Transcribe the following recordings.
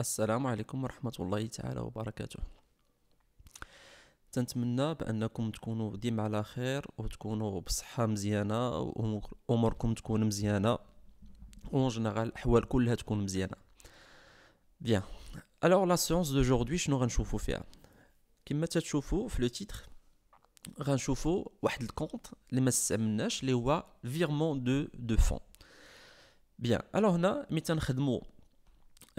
السلام عليكم ورحمة الله تعالى وبركاته تنتمنى بانكم تكونوا ديما على خير وتكونوا بصحه مزيانه واموركم تكون مزيانه اون جينيرال الاحوال كلها تكون مزيانه بيان الوغ لا سيونس دوجوردي شنو غنشوفو فيها كما تتشوفوا في لو تيتر غنشوفوا واحد الكونت اللي ما استعملناش اللي هو فيرمون دو دو فون بيان الوغ هنا مي تنخدمو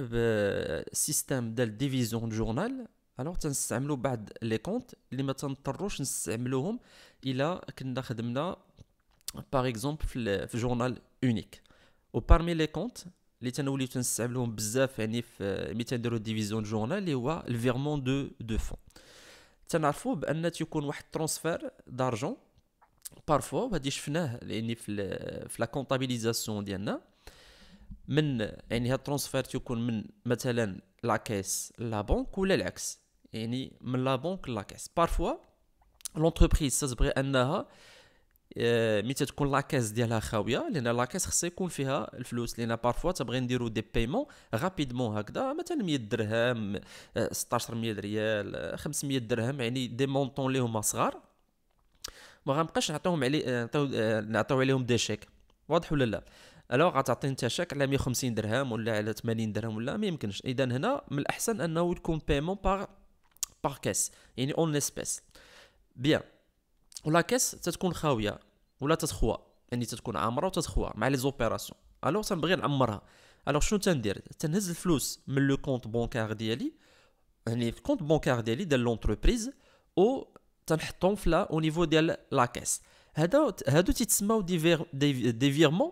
Le euh, système de division du journal. Alors, nous avons besoin de les comptes. Nous avons besoin de Par exemple, le journal unique. Parmi les comptes, nous avons besoin de la division du journal et le virement de fonds. Nous avons besoin transfert d'argent. Parfois, nous avons besoin dans la comptabilisation. من يعني هاد الترونسفير تيكون من مثلا لاكيس لا ولا العكس يعني من لا بنك لاكيس بارفوا لونتربريز تتبغي انها مي تتكون لاكاس ديالها خاويه لان لاكاس خصها يكون فيها الفلوس لان بارفوا تبغي نديرو دي بايمون غابيدمون هكذا مثلا 100 درهم 1600 ريال 500 درهم يعني دي مونطون اللي هما صغار ما غنبقاش نعطيهم عليه نعطيو عليهم دي شيك واضح ولا لا الوغ غتعطي انت شاك على 150 درهم ولا على 80 درهم ولا ما يمكنش اذا هنا من الاحسن انه يكون بايمون باغ باغ كاس يعني اون اسبيس بيان ولا كاس تتكون خاويه ولا تتخوى يعني تتكون عامره وتتخوى مع لي زوبيراسيون الوغ تنبغي نعمرها الوغ شنو تندير تنهز الفلوس من لو كونت بونكار ديالي يعني الكونت بونكار ديالي ديال لونتربريز او تنحطهم في لا او نيفو ديال لا كاس هذا هادو تيتسماو دي فير دي فيرمون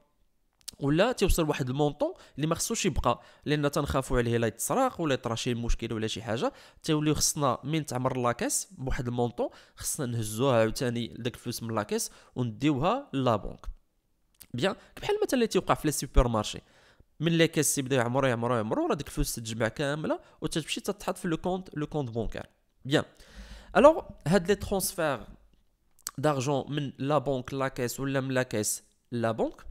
ولا تيوصل واحد المونطون اللي ما خصوش يبقى لان تنخافوا عليه لا يتسرق ولا يطرا شي مشكل ولا شي حاجه تيوليو خصنا من تعمر لاكاس بواحد المونطون خصنا نهزوها عاوتاني داك الفلوس من لاكاس ونديوها لابونك بيان بحال مثلا اللي تيوقع في لي سوبر مارشي من لي كاس يبداو يعمر يعمر يعمر راه ديك الفلوس تتجمع كامله وتتمشي تتحط في لو كونت لو كونت بونكار بيان الوغ هاد لي ترونسفير دارجون من لا بونك لا كاس ولا من لا كاس لا بونك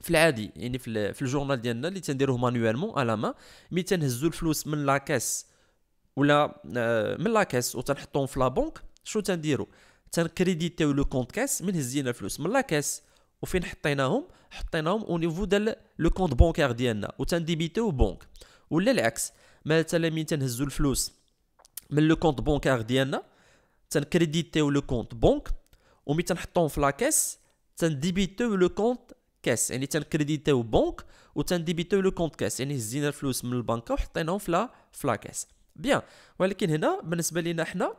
في العادي يعني في, في الجورنال ديالنا اللي تنديروه مانيوالمون على ما ملي تنهزو الفلوس من لاكاس ولا آه، من لاكاس وتنحطوهم في لابونك شو تنديرو تنكريديتيو لو كونت كاس من هزينا الفلوس من لاكاس وفين حطيناهم حطيناهم او نيفو ديال لو كونت بونكار ديالنا وتنديبيتيو بنك ولا العكس مثلا مين تنهزو الفلوس من لو كونت بونكار ديالنا تنكريديتيو لو كونت بنك وملي تنحطوهم في لاكاس تنديبيتيو لو كونت كاس يعني تنكريديتيو بنك تنديبيتيو لو كونت كاس يعني هزينا الفلوس من البنكه وحطيناهم في لا في لا كاس بيان ولكن هنا بالنسبه لينا حنا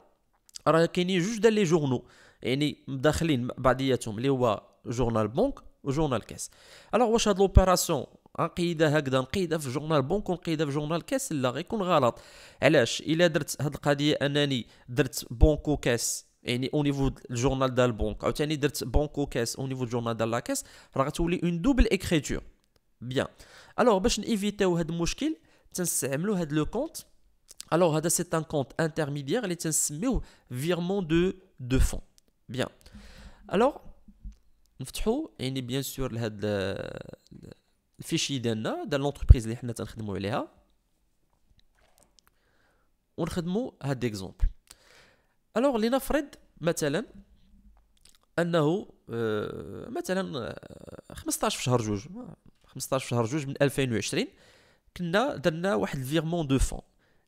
راه كاينين جوج ديال لي جورنو يعني مداخلين بعضياتهم اللي هو جورنال بنك وجورنال كاس الوغ واش هاد لوبيراسيون نقيدها هكذا نقيدها في جورنال بنك ونقيدها في جورنال كاس لا غيكون غلط علاش الا درت هاد القضيه انني درت بنك وكاس et au niveau journal de la banque caisse au niveau journal de la caisse une double écriture bien alors باش نيفيتيو هذا المشكل تنستعملوا هذا لو compte alors c'est un compte intermédiaire اللي un virement de de fonds bien alors نفتحوا bien sûr لهذا fichier Dans l'entreprise on اللي un الوغ لنفرض مثلا انه آه، مثلا 15 آه، في شهر جوج 15 في شهر جوج من 2020 كنا درنا واحد الفيرمون دو فون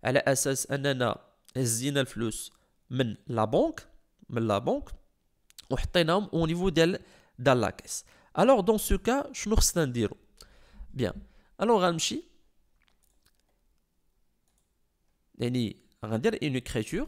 على اساس اننا هزينا الفلوس من لا بونك من لا بونك وحطيناهم او نيفو ديال دال لا كيس الوغ دون سو كا شنو خصنا نديرو بيان الوغ غنمشي يعني غندير اون كريتور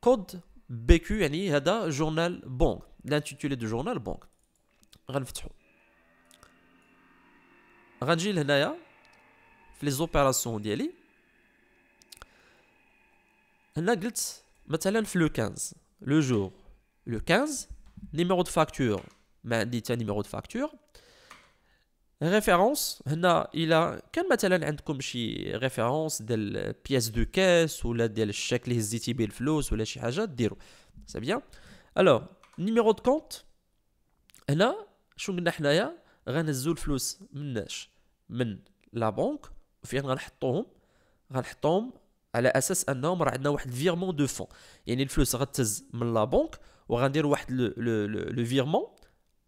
code BQN hada journal banque l'intitulé de journal banque ghanftahou ghanjiil les opérations diali un anglet le 15 le jour le 15 numéro de facture ma dit numéro de facture ريفيرونس هنا الى كان مثلا عندكم شي ريفيرونس ديال بياس دو كاس ولا ديال الشيك اللي هزيتي به الفلوس ولا شي حاجه ديرو سي بيان الوغ نيميرو دو كونت هنا شنو قلنا حنايا غنهزو الفلوس مناش من لا بنك وفين غنحطوهم غنحطوهم على اساس انهم راه عندنا واحد فيرمون دو فون يعني الفلوس غتهز من لا بنك وغندير واحد لو فيرمون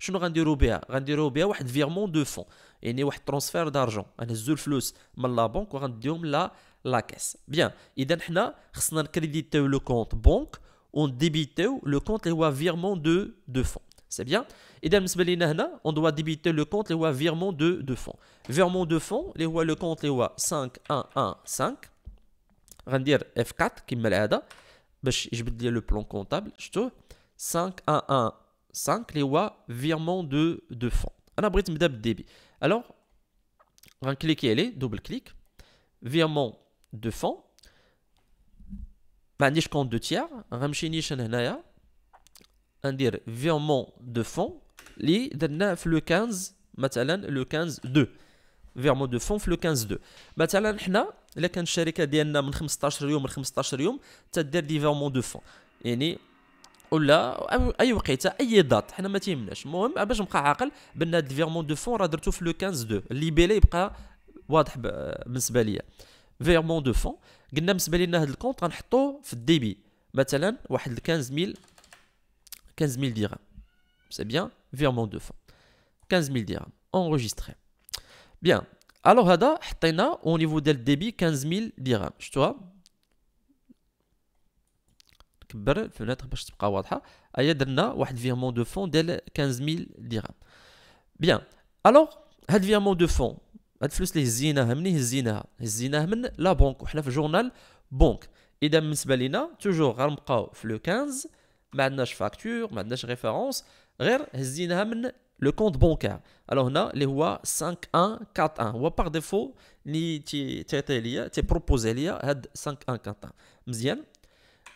Je me rends au virement de fonds. transfert d'argent. un de la banque. la caisse. Bien. Idem, le compte banque. On débite le compte un virement de fonds. C'est bien. On doit débiter le compte avec un virement de fonds. virement de fonds avec le compte 5-1-1-5. F4, qui Je dire le plan comptable. 5-1-1. 5, les virement de, de fonds. Un le débit Alors, un cliquer et est, double clic, virement de fonds, compte de tiers, ramchini dire virement de fonds, li de le 15, le 15, 2. Virement de fonds, le 15, 2. hna, la kan 15 jours, 15 de fonds. Et ولا اي وقيته اي دات حنا ما تيمناش المهم باش نبقى عاقل بان هاد الفيرمون دو فون راه درتو في لو 15 دو اللي بيلي يبقى واضح بالنسبه ليا فيرمون دو فون قلنا بالنسبه لنا هاد الكونت غنحطوه في الديبي مثلا واحد 15000 15000 درهم سي بيان فيرمون دو فون 15000 درهم انريجستري بيان الوغ هذا حطينا او نيفو ديال الديبي 15000 درهم شفتوها كبر الفونيتر باش تبقى واضحه ايا درنا واحد فيرمون دو فون ديال 15000 درهم بيان الوغ هاد فيرمون دو فون هاد الفلوس اللي هزيناها منين هزيناها هزيناها من لا بونك وحنا في جورنال بونك اذا بالنسبه لينا توجور غنبقاو في لو 15 ما عندناش فاكتور ما عندناش ريفيرونس غير هزيناها من لو كونت بونكار الو هنا اللي هو 5141 هو باغ ديفو اللي تي تيعطي ليا تي بروبوزي ليا هاد 5141 مزيان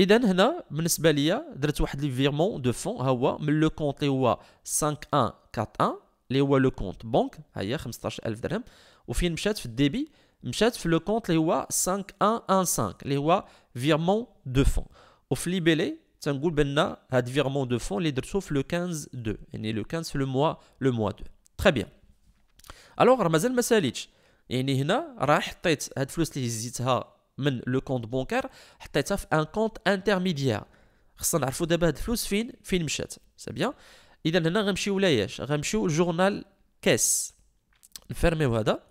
et dans Hena, monsieur Balia, le transfert de virement de fonds a eu le compte les 5141, les mois le compte banque ailleurs comme ça, 11, au fil du mois de début, du mois le compte les mois 5115, les virement de fonds au fil des mois, cinq a des virement de fonds les jours sauf le 15, 2, et le 15 le mois, le mois 2. Très bien. Alors, armazel, mais salich, et Hena, rappelez, à des flux les visites à. من لو كونت بونكار حطيتها في ان كونت انترميديير خصنا نعرفوا دابا هاد الفلوس فين فين مشات سي بيان اذا هنا غنمشيو لياش غنمشيو لجورنال كاس نفرميو هذا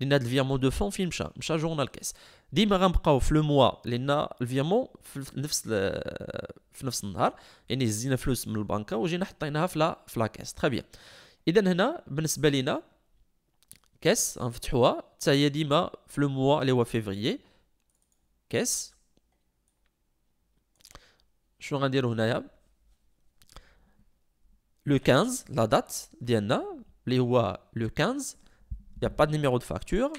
لان هاد الفيامون دو فون فين مشى مشى جورنال كاس ديما غنبقاو في لو موا لان الفيامون في نفس في نفس النهار يعني هزينا فلوس من البنكه وجينا حطيناها في لا في لا كاس تري بيان اذا هنا بالنسبه لينا كاس غنفتحوها حتى هي ديما في لو موا اللي هو فيفريي Qu'est-ce qu'on va Le 15, la date, c'est le 15, il n'y a pas de numéro de facture,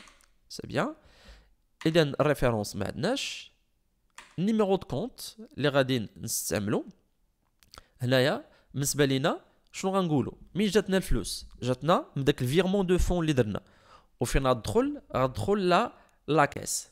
c'est bien. Et la référence, on l'a déjà. Le numéro de compte, on va l'utiliser. Ici, on va dire, comment on va le faire On a le virement de fonds, on va le mettre dans la caisse.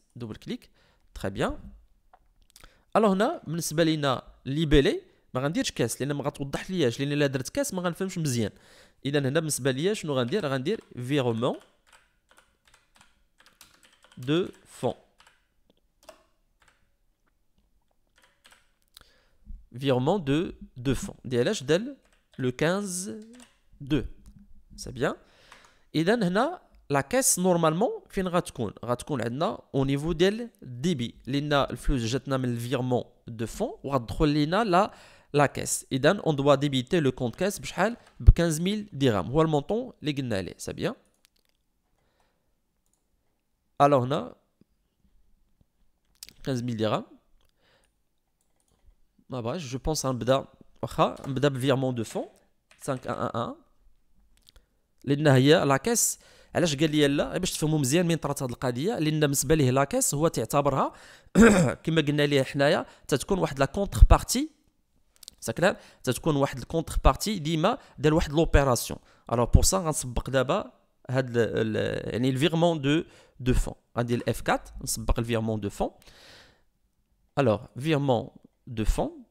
double clic très bien alors هنا بالنسبه لينا ما غنديرش كاس ما درت كاس ما غنفهمش مزيان هنا ليا شنو غندير غندير virement de de fonds. DLH donne le 15, 2. C'est bien. Et là, la caisse, normalement, il y a un raton. Il y a au niveau du débit. Il y a le virement de fonds. Il y a un raton. Et là, on doit débiter le compte caisse. Il y a 15 000 dirhams. Il y a un montant. C'est bien. Alors, il a 15 000 dirhams. Je pense qu'il y a un virement de fonds. 5 1 1 1. Il y a un raton. علاش قال لي لا باش تفهموا مزيان من طرات هذه القضيه لان بالنسبه ليه لاكاس هو تعتبرها كما قلنا ليه حنايا تتكون واحد لا كونتر بارتي ساكلار تتكون واحد الكونتر بارتي ديما دار واحد لوبيراسيون الوغ بور سا غنسبق دابا هاد يعني الفيرمون دو دو فون غندير الاف 4 نسبق الفيرمون دو فون الوغ فيرمون دو فون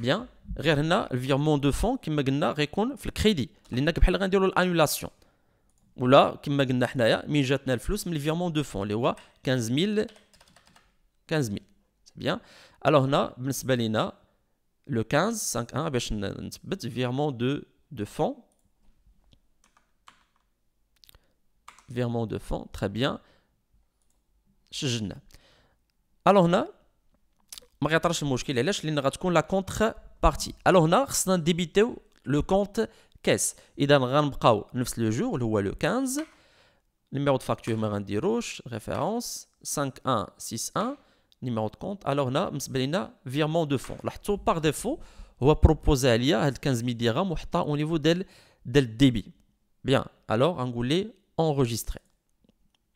بيان Il y a virement de fonds qui a été créé. Il y a une annulation. Ou là, il y a le virement de fonds. Il y a 15 000. 15 000. C'est bien. Alors là, il a le 15 5 1. Il y a un virement de fonds. Virement de fonds. Très bien. Alors là, il y a un autre chose qui a été y a un autre alors, on a débité le compte caisse. Et dans le jour, le 15, numéro de facture, référence 5161, numéro de compte. Alors, on a virement de fonds. Par défaut, nous va proposer à l'IA 15 000 dirhams au niveau del, débit. Bien, alors, on va enregistrer.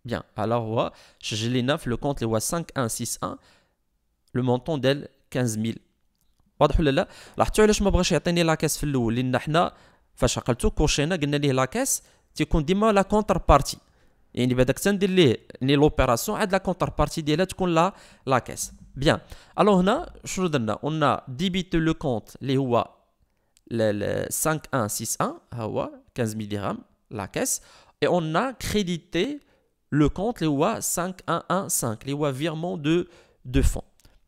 Bien, alors, on va le compte 5161, le montant d'elle 15 000 voilà là actuellement je ne veux pas lui donner la caisse floue, l'idée est que nous avons créé un compte et la caisse, il faut que ce la contrepartie, c'est-à-dire que le l'opération a la contrepartie de la caisse. Bien. Alors on a débité le compte les O A, les 5161, ah ouais, 15 milligrammes la caisse, et on a crédité le compte les O A 5115, les O A virement de fonds.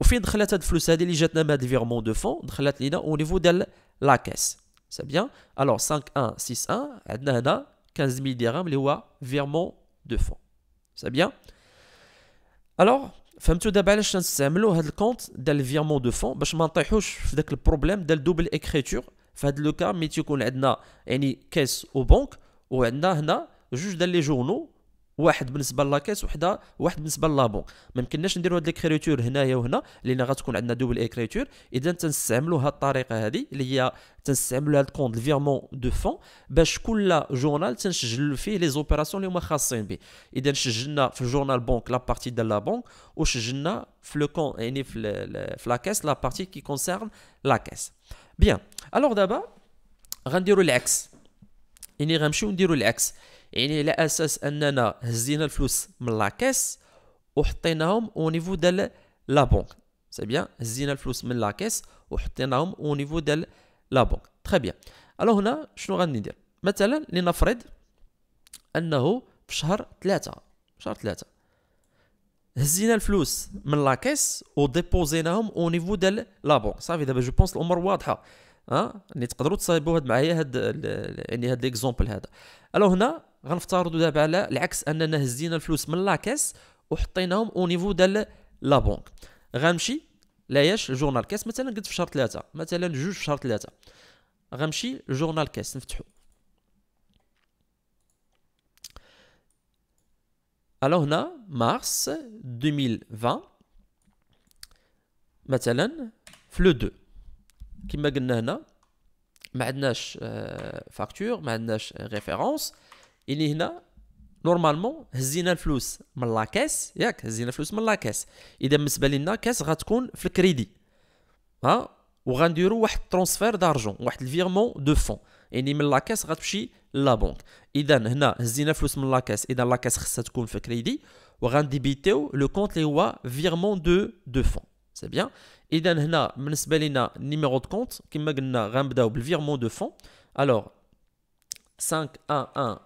Et fil de la transaction fluide, il y a déjà un versement de fonds. au niveau de la caisse, c'est bien. Alors 5161, adnana, 15 000 dirhams les quoi? virement de fonds, c'est bien. Alors, faites-vous d'abord une simple retenue de compte de virement de fonds, parce que maintenant, vous avez le problème de double écriture. C'est le cas, mettez on a une caisse ou une banque ou adnana, juste dans les journaux. واحد بالنسبه لاكاس وحده واحد بالنسبه للابون ما يمكنناش نديروا هاد ليكريتور هنايا وهنا لان غتكون عندنا دوبل ايكريتور اذا تنستعملوا هاد الطريقه هذه اللي هي تنستعملوا هاد الكونت فيرمون دو فون باش كل جورنال تنسجل فيه لي زوبيراسيون اللي هما خاصين به اذا سجلنا في جورنال بونك لا بارتي ديال لابون وسجلنا في لو كون يعني في لاكاس لا بارتي كي كونسيرن لاكاس بيان الوغ دابا غنديروا العكس يعني غنمشيو نديروا العكس يعني على اساس اننا هزينا الفلوس من لاكيس وحطيناهم او نيفو ديال لا بونك سي بيان هزينا الفلوس من لاكيس وحطيناهم او نيفو ديال لا بونك تري بيان الو هنا شنو غندير مثلا لنفرض انه في شهر ثلاثة شهر ثلاثة هزينا الفلوس من لاكيس وديبوزيناهم او نيفو ديال لا بونك صافي دابا جو بونس الامور واضحه ها اللي يعني تقدروا تصايبوا هاد معايا هاد يعني هاد ليكزومبل هذا الو هنا غنفترضوا دابا على العكس اننا هزينا الفلوس من لاكاس وحطيناهم او نيفو ديال لا بونك غنمشي لاياش جورنال كاس مثلا قلت في شهر ثلاثة مثلا جوج في شهر ثلاثة غنمشي جورنال كاس نفتحو الو هنا مارس 2020 مثلا فلو دو كما قلنا هنا ما عندناش فاكتور آه، ما عندناش ريفيرونس آه، اللي هنا نورمالمون هزينا الفلوس من لاكاس ياك هزينا الفلوس من لاكاس اذا بالنسبه لنا كاس غتكون في الكريدي ها وغنديروا واحد ترونسفير دارجون واحد الفيرمون دو فون يعني من لاكاس غتمشي لا بونك اذا هنا هزينا فلوس من لاكاس اذا لاكاس خصها تكون في كريدي وغنديبيتيو لو كونت اللي هو فيرمون دو دو فون سي بيان اذا هنا بالنسبه لينا نيميرو دو كونت كما قلنا غنبداو بالفيرمون دو فون الوغ 5 1 1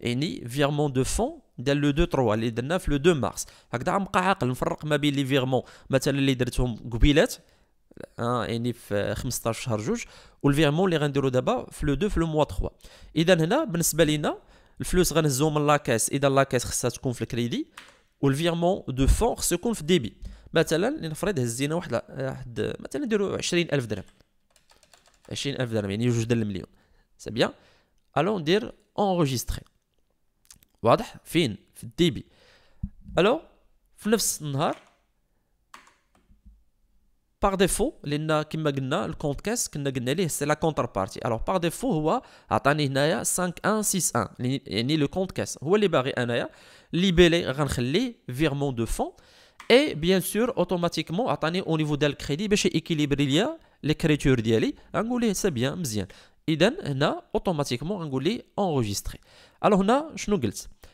يعني فيرمون دو فون ديال لو دو تروا اللي درناه في لو دو مارس هكذا غنبقى عاقل نفرق ما بين لي فيرمون مثلا اللي درتهم قبيلات آه يعني في 15 شهر جوج والفيرمون اللي غنديرو دابا في لو دو في لو موا 3 اذا هنا بالنسبه لينا الفلوس غنهزو من لاكاس اذا لاكاس خصها تكون في الكريدي والفيرمون دو فون خصو يكون في ديبي مثلا لنفرض هزينا واحد واحد مثلا نديرو 20000 درهم 20000 درهم يعني جوج د المليون سي بيان الو ندير انريجستري voilà fin le même par défaut l'ennemi comme une c'est la contrepartie alors par défaut il a 5161, 5 1 6 le compte case où les barrés un libéré de fond et bien sûr automatiquement attendu au niveau de crédit mais chez équilibrer les écritures d'aller engouler c'est bien bien et on a automatiquement engouler enregistré alors on a schnuggles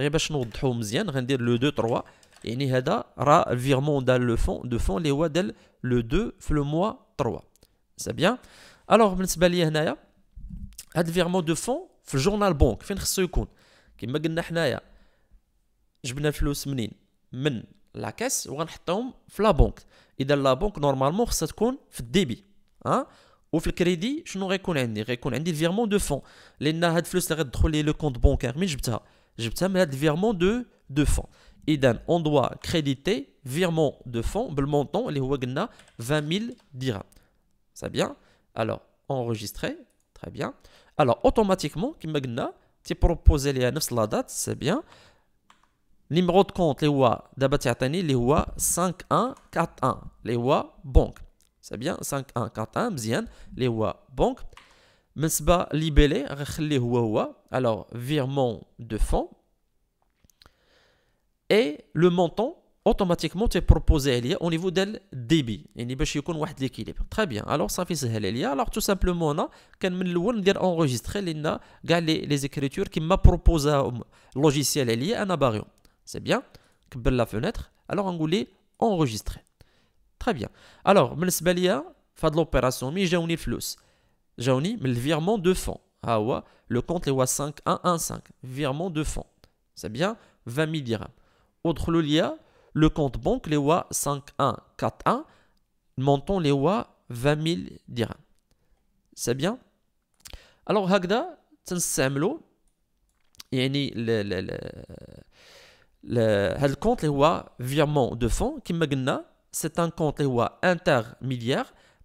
غير باش نوضحو مزيان غندير لو 2 3 يعني هذا راه الفيرمون دال لو فون دو فون اللي هو ديال لو 2 في لو موا 3 سي بيان الوغ بالنسبه ليا هنايا هاد الفيرمون دو فون في الجورنال بونك فين خصو يكون كما قلنا حنايا جبنا الفلوس منين من لاكاس وغنحطهم في لا بونك اذا لا بونك نورمالمون خصها تكون في الديبي ها وفي الكريدي شنو غيكون عندي غيكون عندي الفيرمون دو فون لان هاد الفلوس اللي غتدخل لي لو كونت بونكير من جبتها جبتها le virement de fonds Et on doit créditer virement de fonds le montant les WAGNA 20 000 dirhams c'est bien alors enregistrer. très bien alors automatiquement كما قلنا proposes les annonces la date c'est bien numéro de compte اللي هو دابا اللي 5141 Les هو banque. C'est bien 5141 مزيان les هو banque. Mesba libellé, alors virement de fonds. Et le montant, automatiquement, est proposé au niveau del débit. Il y a un équilibre. Très bien. Alors, ça fait ça. Alors, tout simplement, on a enregistré les écritures qui m'a proposé le logiciel lié à un C'est bien. la fenêtre. Alors, on va enregistrer. Très bien. Alors, Mesba Lia, fait l'opération, mais j'ai un flux mais le virement de fonds. Ah le compte les 5.1.1.5, virement de fonds. C'est bien 20 000 dirhams. Autre le le compte banque les 5 1 montant les 20 000 dirhams. C'est bien Alors, Hagda, c'est le compte les virement de fonds qui magna, c'est un compte les intermédiaire.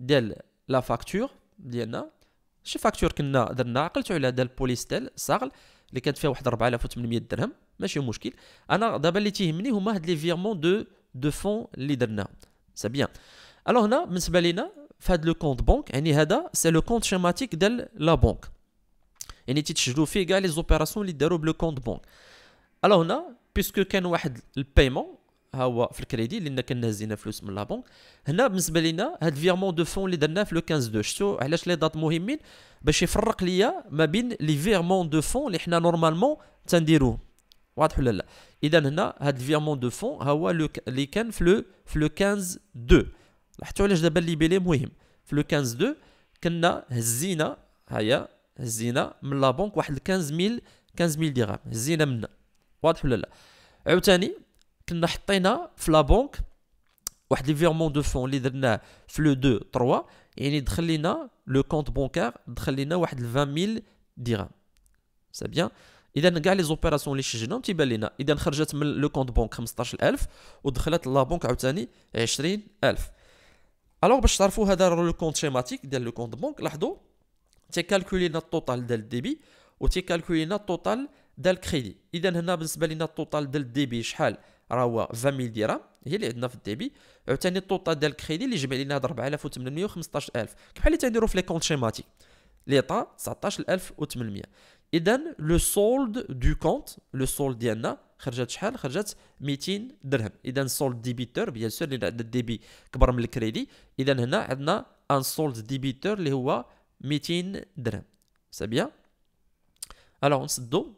ديال لا فاكتور ديالنا شي فاكتور كنا درنا عقلتو على ديال بوليستيل صاغل اللي كانت فيها واحد 4800 درهم ماشي مشكل انا دابا اللي تيهمني هما هاد لي فيرمون دو دو فون اللي درناهم سي بيان الو هنا بالنسبه لينا في هاد لو كونت بنك يعني هذا سي لو كونت شيماتيك ديال لا بنك يعني تيتسجلوا فيه كاع لي زوبيراسيون اللي داروا بلو كونت بنك الو هنا بيسكو كان واحد البايمون ها هو في الكريدي اللي كنا هزينا فلوس من لابونك هنا بالنسبه لنا هاد فيرمون دو فون اللي درناه في لو 15 دو شتو علاش لي دات مهمين باش يفرق ليا ما بين لي فيرمون دو فون اللي حنا نورمالمون تنديروه واضح ولا لا اذا هنا هاد فيرمون دو فون ها هو اللي كان في لو في لو 15 دو لاحظتوا علاش دابا لي بيلي مهم في لو 15 دو كنا هزينا هيا هزينا من لابونك واحد 15000 15000 درهم هزينا منها واضح ولا لا عاوتاني كنا حطينا في لا واحد لي فيرمون دو فون اللي درناه في لو 2 3 يعني دخل لنا لو كونت بونكار دخل لنا واحد 20000 درهم سي بيان اذا كاع لي زوبيراسيون اللي شجنا تيبان لنا اذا خرجت من لو كونت بونك 15000 ودخلت لا بونك عاوتاني 20000 الوغ باش تعرفوا هذا لو كونت شيماتيك ديال لو كونت بونك لاحظوا تيكالكولي لنا التوتال ديال الديبي وتيكالكولي لنا التوتال ديال الكريدي اذا هنا بالنسبه لنا التوتال ديال الديبي شحال راه هو 20000 درهم هي اللي عندنا في الديبي عاوتاني الطوطا ديال الكريدي اللي جمع لنا هاد 4800 و15000 كيف اللي تنديرو في لي كونت شيماتيك طا 19800 اذا لو سولد دو كونت لو سولد ديالنا خرجت شحال خرجت 200 درهم اذا سولد ديبيتور بيان سور لان عندنا الديبي كبر من الكريدي اذا هنا عندنا ان سولد ديبيتور اللي هو 200 درهم سي بيان الوغ نسدو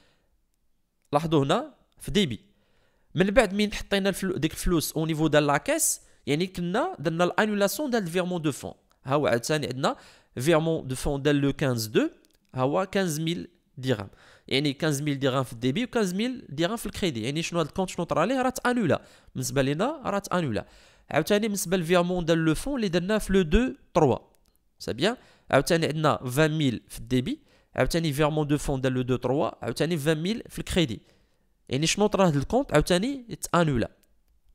لاحظوا هنا في ديبي من بعد مين حطينا الفلو ديك الفلوس او نيفو ديال لاكاس يعني كنا درنا الانولاسيون ديال الفيرمون دو فون ها هو عاوتاني عندنا فيرمون دو فون ديال لو 15 دو ها هو 15000 درهم يعني 15000 درهم في الديبي و 15000 درهم في الكريدي يعني شنو هاد الكونت شنو طرا ليه راه تانولا بالنسبه لينا راه تانولا عاوتاني بالنسبه للفيرمون ديال لو فون اللي درناه في لو 2 3 سي بيان عاوتاني عندنا 20000 في الديبي عاوتاني فيرمون دو فون دار لو دو تروا عاوتاني 20 ميل في الكريدي يعني شنو طرا هاد الكونت عاوتاني تانولا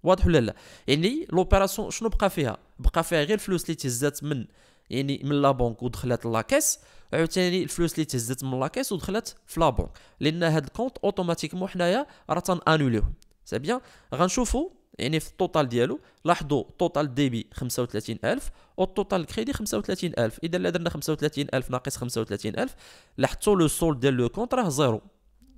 واضح ولا لا يعني لوبيراسيون شنو بقى فيها بقى فيها غير الفلوس اللي تهزات من يعني من لا بونك ودخلت لاكاس عاوتاني الفلوس اللي تهزات من لاكاس ودخلت في لا بونك لان هاد الكونت اوتوماتيكمون حنايا راه تنانوليوه سي بيان غنشوفوا يعني في التوتال ديالو لاحظوا التوتال ديبي 35000 والتوتال كريدي 35000 اذا الا درنا 35000 ناقص 35000 لاحظتوا لو سول ديال لو كونت راه زيرو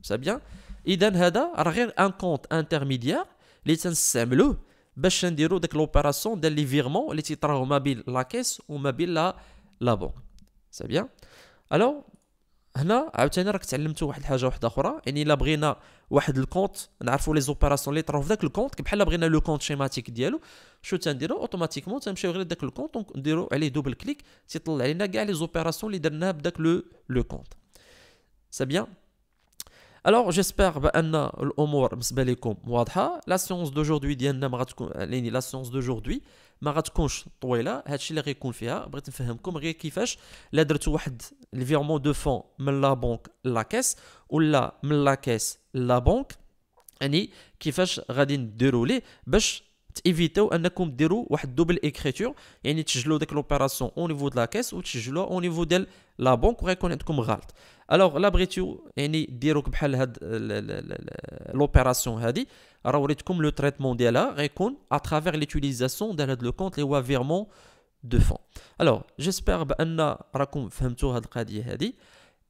سا بيان اذا هذا راه غير ان كونت انترميديير اللي تنستعملوه باش نديرو ديك لوبيراسيون ديال لي فيرمون اللي تيطراو ما بين لا كيس وما بين لا لا بون سا بيان الو هنا عاوتاني راك تعلمتو واحد الحاجه واحده اخرى يعني الا بغينا واحد الكونت نعرفوا لي زوبيراسيون اللي طراو في ذاك الكونت بحال بغينا لو كونت شيماتيك ديالو شو تنديرو اوتوماتيكمون تنمشيو غير داك الكونت نديرو عليه دوبل كليك تيطلع علينا كاع لي زوبيراسيون اللي درناها بداك لو لو كونت سي بيان الوغ جيسبيغ بان الامور بالنسبه لكم واضحه لا سيونس دوجوردي ديالنا ما غتكون يعني لا سيونس دوجوردي ما غتكونش طويله هادشي اللي غيكون فيها بغيت نفهمكم غير كيفاش لا درتو واحد الفيرمون دو فون من لا بونك لا كاس ولا من لا كاس لا بونك يعني كيفاش غادي نديرو ليه باش تيفيتو انكم ديروا واحد دوبل اكريتور يعني تسجلوا ديك لوبيراسيون او نيفو دو لا كاس وتسجلوها او نيفو ديال لا بونك وغيكون عندكم غلط Alors, euh, l'opération cest à l'opération, le traitement de à travers l'utilisation de le compte les le virement de fond. Alors, j'espère que vous avez compris ce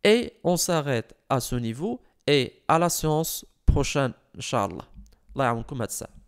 Et on s'arrête à ce niveau. Et à la séance prochaine, là Allah ça.